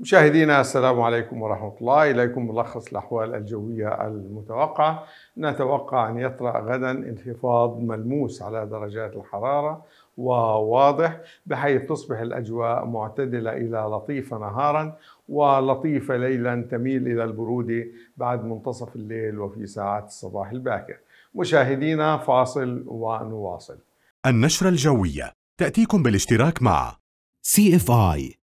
مشاهدينا السلام عليكم ورحمة الله إليكم ملخص الأحوال الجوية المتوقعة نتوقع أن يطرأ غدا انخفاض ملموس على درجات الحرارة وواضح بحيث تصبح الأجواء معتدلة إلى لطيفة نهارا ولطيفة ليلا تميل إلى البرودة بعد منتصف الليل وفي ساعات الصباح الباكر مشاهدينا فاصل ونواصل النشرة الجوية تأتيكم بالاشتراك مع CFI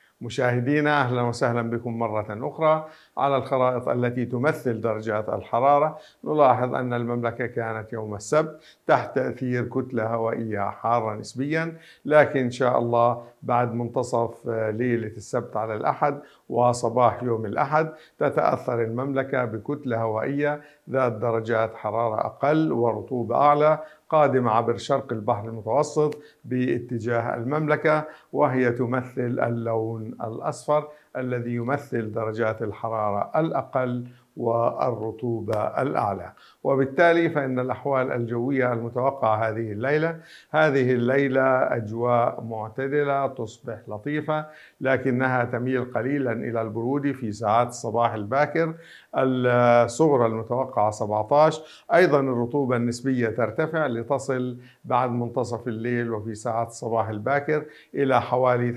مشاهدينا اهلا وسهلا بكم مره اخرى على الخرائط التي تمثل درجات الحراره نلاحظ ان المملكه كانت يوم السبت تحت تاثير كتله هوائيه حاره نسبيا لكن ان شاء الله بعد منتصف ليله السبت على الاحد وصباح يوم الاحد تتاثر المملكه بكتله هوائيه ذات درجات حرارة أقل ورطوبة أعلى قادمة عبر شرق البحر المتوسط باتجاه المملكة وهي تمثل اللون الأصفر الذي يمثل درجات الحرارة الأقل والرطوبة الأعلى وبالتالي فإن الأحوال الجوية المتوقعة هذه الليلة هذه الليلة أجواء معتدلة تصبح لطيفة لكنها تميل قليلا إلى البرود في ساعات الصباح الباكر الصغرى المتوقعة 17 أيضا الرطوبة النسبية ترتفع لتصل بعد منتصف الليل وفي ساعات الصباح الباكر إلى حوالي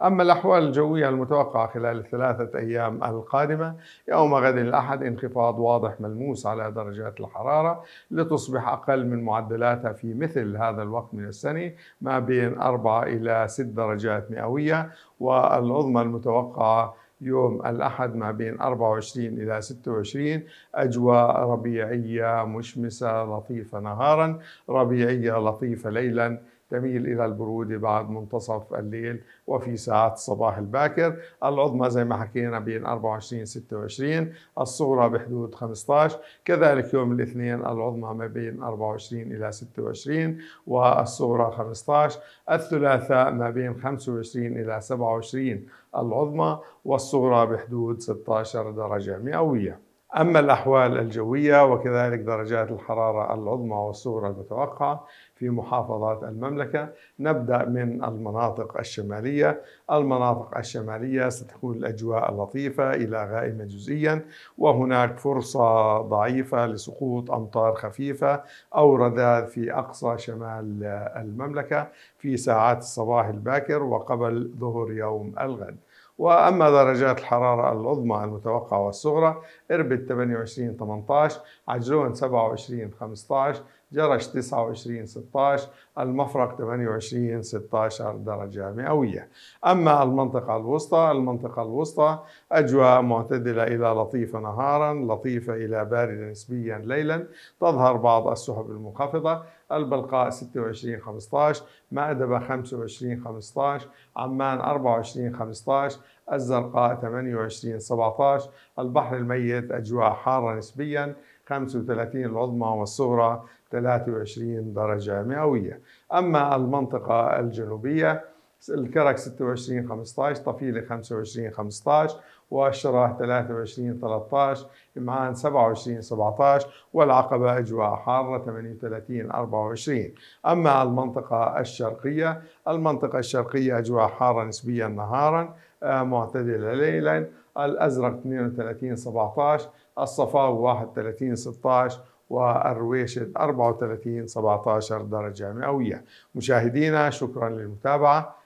88% أما الأحوال الجوية المتوقعة خلال الثلاثة أيام القادمة يوم غد الأحد انخفاض واضح ملموس على درجات الحرارة لتصبح أقل من معدلاتها في مثل هذا الوقت من السنة ما بين 4 إلى 6 درجات مئوية والعظمى المتوقعة يوم الأحد ما بين 24 إلى 26 أجواء ربيعية مشمسة لطيفة نهارا ربيعية لطيفة ليلا تميل إلى البرودة بعد منتصف الليل وفي ساعات الصباح الباكر العظمى زي ما حكينا بين 24 26 الصغرى بحدود 15 كذلك يوم الاثنين العظمى ما بين 24 إلى 26 والصغرى 15 الثلاثاء ما بين 25 إلى 27 العظمى والصغرى بحدود 16 درجة مئوية أما الأحوال الجوية وكذلك درجات الحرارة العظمى والصغرى المتوقعة في محافظات المملكة نبدأ من المناطق الشمالية المناطق الشمالية ستكون الأجواء لطيفة إلى غائمة جزئيا وهناك فرصة ضعيفة لسقوط أمطار خفيفة أو رذاذ في أقصى شمال المملكة في ساعات الصباح الباكر وقبل ظهر يوم الغد وأما درجات الحرارة العظمى المتوقعة والصغرى إربد 28 18 عجلون 27 15 جرش 29 16 المفرق 28 16 درجة مئوية أما المنطقة الوسطى المنطقة الوسطى أجواء معتدلة إلى لطيفة نهارا لطيفة إلى باردة نسبيا ليلا تظهر بعض السحب المنخفضة البلقاء 26 15 مأدبة 25 15 عمان 24 15 الزرقاء 28 17 البحر الميت أجواء حارة نسبيا 35 العظمى والصغرى 23 درجة مئوية أما المنطقة الجنوبية الكرك 26 15 طفيلة 25 15 والشراح 23 13 إمعان 27 17 والعقبة أجواء حارة 38 24 أما المنطقة الشرقية المنطقة الشرقية أجواء حارة نسبيا نهارا آه، معتدلة ليلا الأزرق 32 17 الصفاوي 31 16 والرويشد 34 17 درجة مئوية مشاهدينا شكرا للمتابعة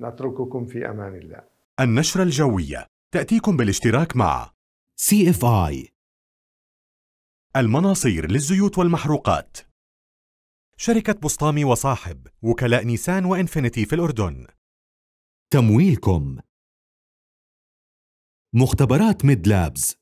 نترككم في أمان الله النشرة الجوية تأتيكم بالاشتراك مع سي اف اي المناصير للزيوت والمحروقات شركة بسطامي وصاحب وكلاء نيسان وإنفينيتي في الأردن تمويلكم مختبرات ميد لابز